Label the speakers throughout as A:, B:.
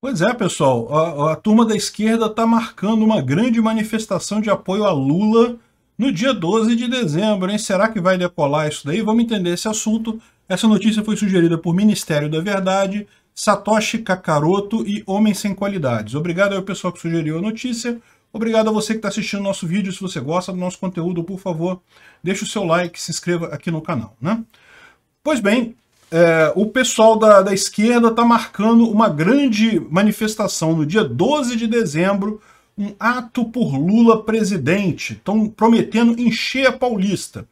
A: Pois é, pessoal, a, a turma da esquerda está marcando uma grande manifestação de apoio a Lula no dia 12 de dezembro, hein? Será que vai decolar isso daí? Vamos entender esse assunto. Essa notícia foi sugerida por Ministério da Verdade, Satoshi Kakaroto e Homens Sem Qualidades. Obrigado ao pessoal que sugeriu a notícia. Obrigado a você que está assistindo nosso vídeo. Se você gosta do nosso conteúdo, por favor, deixe o seu like, se inscreva aqui no canal, né? Pois bem, é, o pessoal da, da esquerda está marcando uma grande manifestação no dia 12 de dezembro, um ato por Lula presidente. Estão prometendo encher a Paulista.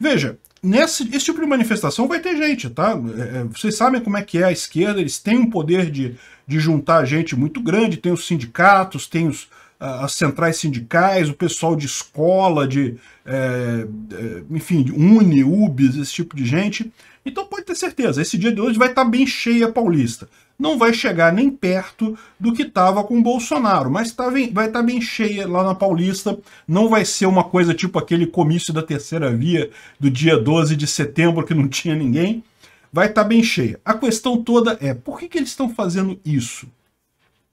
A: Veja, nesse esse tipo de manifestação vai ter gente, tá? É, é, vocês sabem como é que é a esquerda, eles têm um poder de, de juntar gente muito grande, tem os sindicatos, tem os, as centrais sindicais, o pessoal de escola, de é, é enfim, de Uni, UBS, esse tipo de gente. Então pode ter certeza, esse dia de hoje vai estar tá bem cheia paulista. Não vai chegar nem perto do que estava com o Bolsonaro, mas tá, vai estar tá bem cheia lá na Paulista. Não vai ser uma coisa tipo aquele comício da terceira via do dia 12 de setembro que não tinha ninguém. Vai estar tá bem cheia. A questão toda é, por que, que eles estão fazendo isso?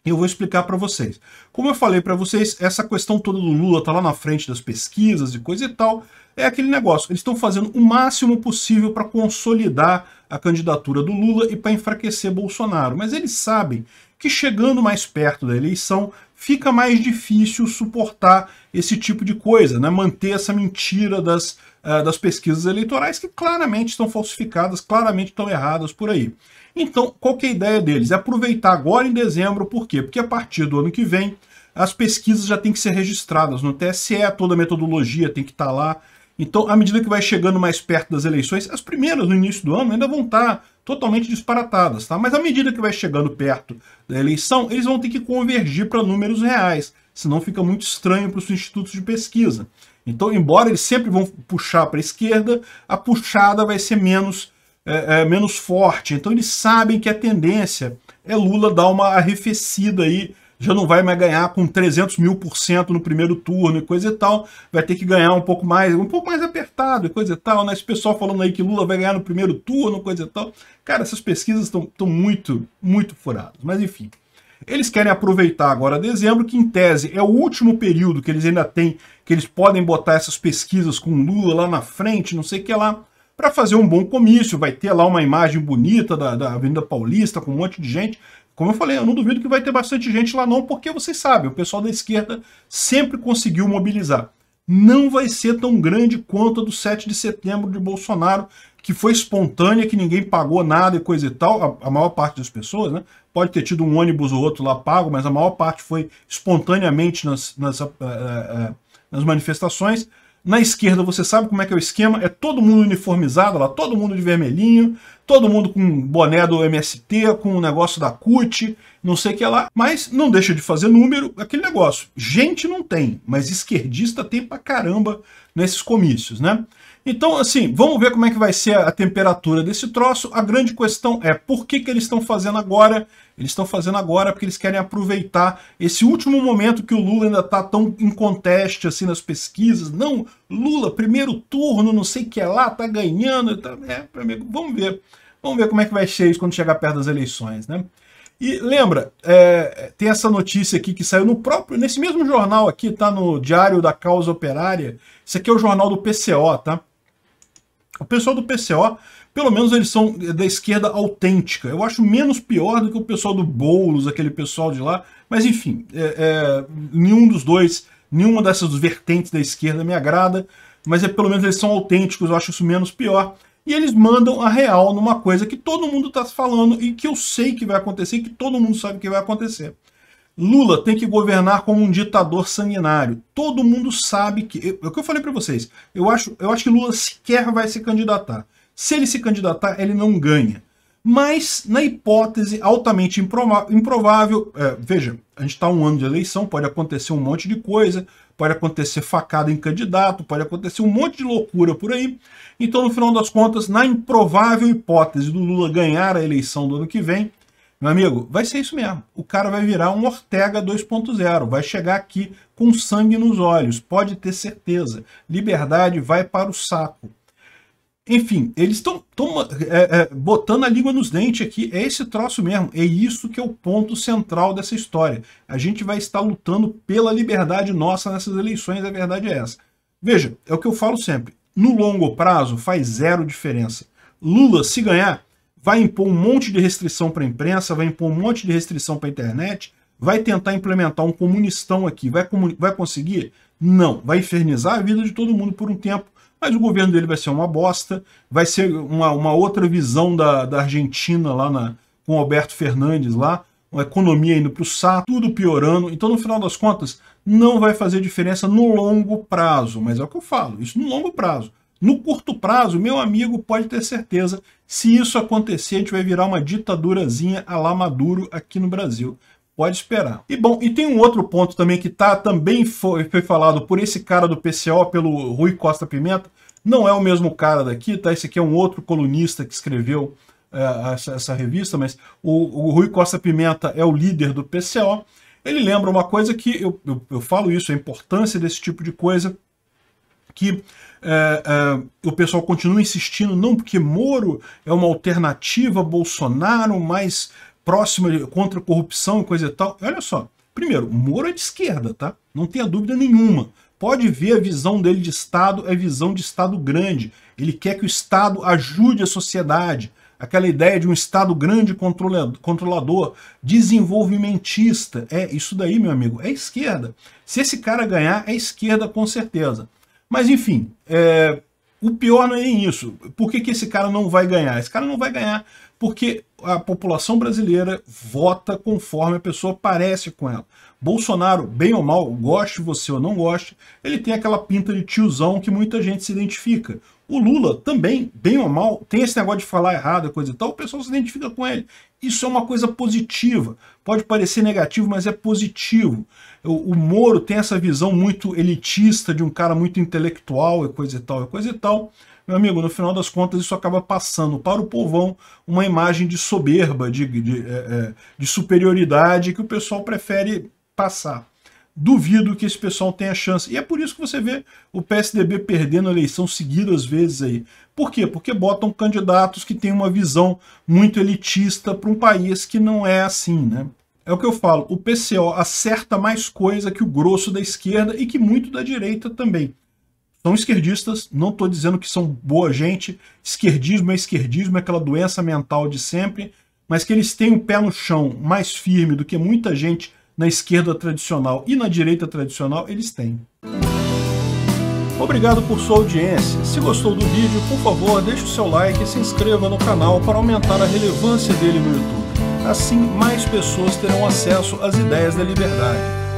A: eu vou explicar para vocês. Como eu falei para vocês, essa questão toda do Lula tá lá na frente das pesquisas e coisa e tal, é aquele negócio. Eles estão fazendo o máximo possível para consolidar a candidatura do Lula e para enfraquecer Bolsonaro. Mas eles sabem que chegando mais perto da eleição, fica mais difícil suportar esse tipo de coisa, né? Manter essa mentira das ah, das pesquisas eleitorais que claramente estão falsificadas, claramente estão erradas por aí. Então, qual é a ideia deles? É aproveitar agora em dezembro, por quê? Porque a partir do ano que vem, as pesquisas já têm que ser registradas no TSE, toda a metodologia tem que estar tá lá. Então, à medida que vai chegando mais perto das eleições, as primeiras no início do ano ainda vão estar tá totalmente disparatadas, tá? Mas à medida que vai chegando perto da eleição, eles vão ter que convergir para números reais, senão fica muito estranho para os institutos de pesquisa. Então, embora eles sempre vão puxar para a esquerda, a puxada vai ser menos, é, é, menos forte. Então, eles sabem que a tendência é Lula dar uma arrefecida aí, já não vai mais ganhar com 300 mil por cento no primeiro turno e coisa e tal, vai ter que ganhar um pouco mais, um pouco mais apertado e coisa e tal, né? Esse pessoal falando aí que Lula vai ganhar no primeiro turno, coisa e tal. Cara, essas pesquisas estão muito, muito furadas, mas enfim. Eles querem aproveitar agora dezembro, que em tese é o último período que eles ainda têm, que eles podem botar essas pesquisas com Lula lá na frente, não sei o que lá, para fazer um bom comício. Vai ter lá uma imagem bonita da, da Avenida Paulista com um monte de gente. Como eu falei, eu não duvido que vai ter bastante gente lá não, porque vocês sabem, o pessoal da esquerda sempre conseguiu mobilizar. Não vai ser tão grande quanto a do 7 de setembro de Bolsonaro, que foi espontânea, que ninguém pagou nada e coisa e tal, a, a, maior parte das pessoas, né? Pode ter tido um ônibus ou outro lá pago, mas a maior parte foi espontaneamente nas, nas, uh, uh, uh, nas manifestações. Na esquerda, você sabe como é que é o esquema? É todo mundo uniformizado lá, todo mundo de vermelhinho, todo mundo com boné do MST, com o negócio da CUT, não sei o que lá, mas não deixa de fazer número, aquele negócio. Gente não tem, mas esquerdista tem pra caramba nesses comícios, né? Então, assim, vamos ver como é que vai ser a temperatura desse troço. A grande questão é por que, que eles estão fazendo agora? Eles estão fazendo agora porque eles querem aproveitar esse último momento que o Lula ainda está tão em conteste assim nas pesquisas. Não, Lula, primeiro turno, não sei o que é lá, tá ganhando. Tá... É, amigo, vamos ver. Vamos ver como é que vai ser isso quando chegar perto das eleições, né? E lembra, é, tem essa notícia aqui que saiu no próprio, nesse mesmo jornal aqui, tá no Diário da Causa Operária. Isso aqui é o jornal do PCO, tá? O pessoal do PCO, pelo menos eles são da esquerda autêntica. Eu acho menos pior do que o pessoal do Boulos, aquele pessoal de lá. Mas enfim, é, é, nenhum dos dois, nenhuma dessas vertentes da esquerda me agrada. Mas é, pelo menos eles são autênticos, eu acho isso menos pior. E eles mandam a real numa coisa que todo mundo está falando e que eu sei que vai acontecer, que todo mundo sabe que vai acontecer. Lula tem que governar como um ditador sanguinário. Todo mundo sabe que. É o que eu falei para vocês. Eu acho, eu acho que Lula sequer vai se candidatar. Se ele se candidatar, ele não ganha. Mas, na hipótese altamente improvável, é, veja, a gente está um ano de eleição, pode acontecer um monte de coisa, pode acontecer facada em candidato, pode acontecer um monte de loucura por aí. Então, no final das contas, na improvável hipótese do Lula ganhar a eleição do ano que vem, meu amigo, vai ser isso mesmo. O cara vai virar um Ortega 2.0, vai chegar aqui com sangue nos olhos, pode ter certeza. Liberdade vai para o saco. Enfim, eles estão é, é, botando a língua nos dentes aqui. É esse troço mesmo. É isso que é o ponto central dessa história. A gente vai estar lutando pela liberdade nossa nessas eleições, a verdade é essa. Veja, é o que eu falo sempre. No longo prazo faz zero diferença. Lula, se ganhar, vai impor um monte de restrição para a imprensa, vai impor um monte de restrição para a internet, vai tentar implementar um comunistão aqui. Vai, vai conseguir? Não. Vai infernizar a vida de todo mundo por um tempo, mas o governo dele vai ser uma bosta, vai ser uma, uma outra visão da, da Argentina lá na, com Alberto Fernandes lá, uma economia indo para o saco, tudo piorando. Então, no final das contas, não vai fazer diferença no longo prazo. Mas é o que eu falo, isso no longo prazo. No curto prazo, meu amigo pode ter certeza, se isso acontecer, a gente vai virar uma ditadurazinha a lá Maduro aqui no Brasil. Pode esperar. E bom, e tem um outro ponto também que tá, também foi, foi falado por esse cara do PCO, pelo Rui Costa Pimenta. Não é o mesmo cara daqui, tá? Esse aqui é um outro colunista que escreveu eh, essa, essa, revista, mas o, o Rui Costa Pimenta é o líder do PCO. Ele lembra uma coisa que eu, eu, eu falo isso, a importância desse tipo de coisa que é, é, o pessoal continua insistindo, não porque Moro é uma alternativa Bolsonaro mais próxima contra a corrupção e coisa e tal. Olha só, primeiro, Moro é de esquerda, tá? Não tenha dúvida nenhuma. Pode ver a visão dele de Estado, é visão de Estado grande. Ele quer que o Estado ajude a sociedade. Aquela ideia de um Estado grande controlador, desenvolvimentista. É isso daí, meu amigo, é esquerda. Se esse cara ganhar, é esquerda com certeza. Mas enfim, é, o pior não é isso. Por que, que esse cara não vai ganhar? Esse cara não vai ganhar porque a população brasileira vota conforme a pessoa parece com ela. Bolsonaro, bem ou mal, goste você ou não goste, ele tem aquela pinta de tiozão que muita gente se identifica. O Lula também, bem ou mal, tem esse negócio de falar errado, coisa e tal, o pessoal se identifica com ele. Isso é uma coisa positiva. Pode parecer negativo, mas é positivo. O, o Moro tem essa visão muito elitista de um cara muito intelectual e coisa e tal, e coisa e tal. Meu amigo, no final das contas, isso acaba passando para o povão uma imagem de soberba, de, de, é, é, de superioridade que o pessoal prefere passar. Duvido que esse pessoal tenha chance. E é por isso que você vê o PSDB perdendo a eleição seguidas às vezes aí. Por quê? Porque botam candidatos que têm uma visão muito elitista para um país que não é assim, né? É o que eu falo, o PCO acerta mais coisa que o grosso da esquerda e que muito da direita também são esquerdistas, não estou dizendo que são boa gente, esquerdismo é esquerdismo, é aquela doença mental de sempre, mas que eles têm o um pé no chão mais firme do que muita gente na esquerda tradicional e na direita tradicional, eles têm. Obrigado por sua audiência. Se gostou do vídeo, por favor, deixe o seu like e se inscreva no canal para aumentar a relevância dele no YouTube. Assim, mais pessoas terão acesso às ideias da liberdade